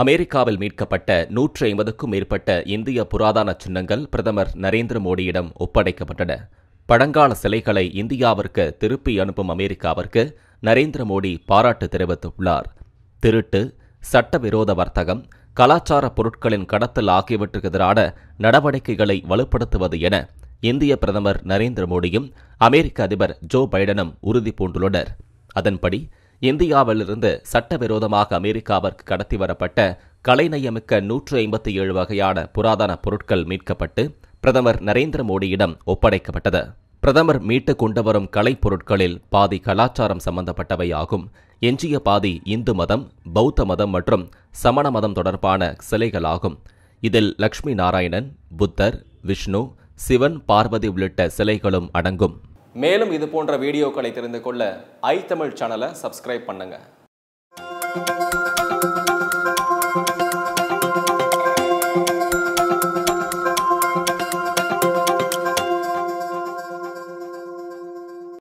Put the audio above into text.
அமெரிக்காவில் மீட்கப்பட்ட நூற்றி ஐம்பதுக்கும் மேற்பட்ட இந்திய புராதன சின்னங்கள் பிரதமர் நரேந்திர மோடியிடம் ஒப்படைக்கப்பட்டன பழங்கால சிலைகளை இந்தியாவிற்கு திருப்பி அனுப்பும் அமெரிக்காவிற்கு நரேந்திர மோடி பாராட்டு தெரிவித்துள்ளார் திருட்டு சட்டவிரோத வர்த்தகம் கலாச்சார பொருட்களின் கடத்தல் ஆகியவற்றுக்கு எதிரான நடவடிக்கைகளை வலுப்படுத்துவது என இந்திய பிரதமர் நரேந்திர மோடியும் அமெரிக்க அதிபர் ஜோ பைடனும் உறுதி பூண்டுள்ளனர் அதன்படி இந்தியாவிலிருந்து சட்டவிரோதமாக அமெரிக்காவிற்கு கடத்தி வரப்பட்ட கலைநயமிக்க நூற்று ஐம்பத்தி ஏழு வகையான புராதன பொருட்கள் மீட்கப்பட்டு பிரதமர் நரேந்திர மோடியிடம் ஒப்படைக்கப்பட்டது பிரதமர் மீட்டு கொண்டு வரும் கலைப்பொருட்களில் பாதி கலாச்சாரம் சம்பந்தப்பட்டவை ஆகும் எஞ்சிய பாதி இந்து மதம் பௌத்த மதம் மற்றும் சமண மதம் தொடர்பான சிலைகளாகும் இதில் லக்ஷ்மி நாராயணன் புத்தர் விஷ்ணு சிவன் பார்வதி உள்ளிட்ட சிலைகளும் அடங்கும் மேலும் இது போன்ற வீடியோக்களை தெரிந்து கொள்ள ஐ தமிழ் சேனலை சப்ஸ்கிரைப் பண்ணுங்கள்